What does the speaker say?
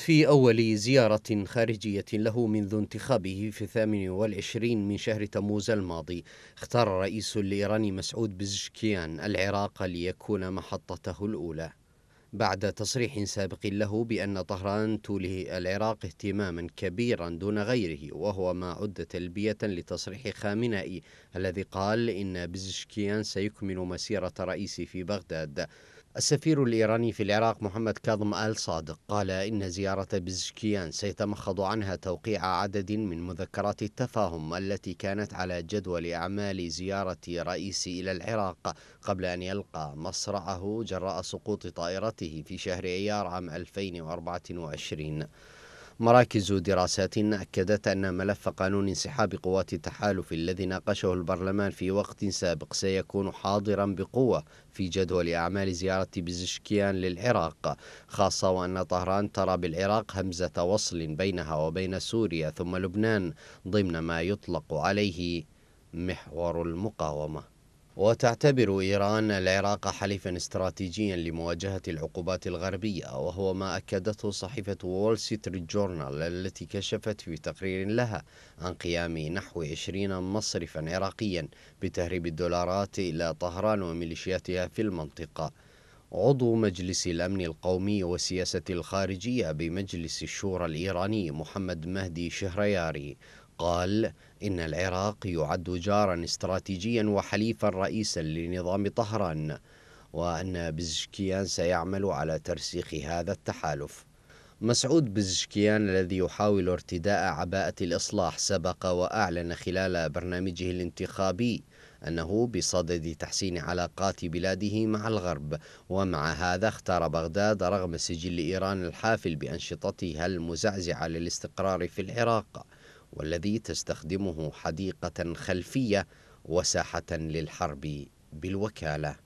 في أول زيارة خارجية له منذ انتخابه في 28 من شهر تموز الماضي اختار الرئيس الإيراني مسعود بزشكيان العراق ليكون محطته الأولى بعد تصريح سابق له بأن طهران تولي العراق اهتماما كبيرا دون غيره وهو ما عد تلبية لتصريح خامنائي الذي قال إن بزشكيان سيكمل مسيرة رئيسي في بغداد السفير الإيراني في العراق محمد كاظم آل صادق قال إن زيارة بزشكيان سيتمخض عنها توقيع عدد من مذكرات التفاهم التي كانت على جدول أعمال زيارة رئيسي إلى العراق قبل أن يلقى مصرعه جراء سقوط طائرته في شهر أيار عام 2024 مراكز دراسات أكدت أن ملف قانون انسحاب قوات التحالف الذي ناقشه البرلمان في وقت سابق سيكون حاضرا بقوة في جدول أعمال زيارة بزشكيان للعراق خاصة وأن طهران ترى بالعراق همزة وصل بينها وبين سوريا ثم لبنان ضمن ما يطلق عليه محور المقاومة وتعتبر إيران العراق حليفا استراتيجيا لمواجهة العقوبات الغربية وهو ما أكدته صحيفة وول ستريت جورنال التي كشفت في تقرير لها عن قيام نحو 20 مصرفا عراقيا بتهريب الدولارات إلى طهران وميليشياتها في المنطقة عضو مجلس الأمن القومي والسياسة الخارجية بمجلس الشورى الإيراني محمد مهدي شهرياري قال إن العراق يعد جارا استراتيجيا وحليفا رئيسا لنظام طهران وأن بزشكيان سيعمل على ترسيخ هذا التحالف مسعود بزشكيان الذي يحاول ارتداء عباءة الإصلاح سبق وأعلن خلال برنامجه الانتخابي أنه بصدد تحسين علاقات بلاده مع الغرب ومع هذا اختار بغداد رغم سجل إيران الحافل بأنشطتها المزعزعة للاستقرار في العراق والذي تستخدمه حديقة خلفية وساحة للحرب بالوكالة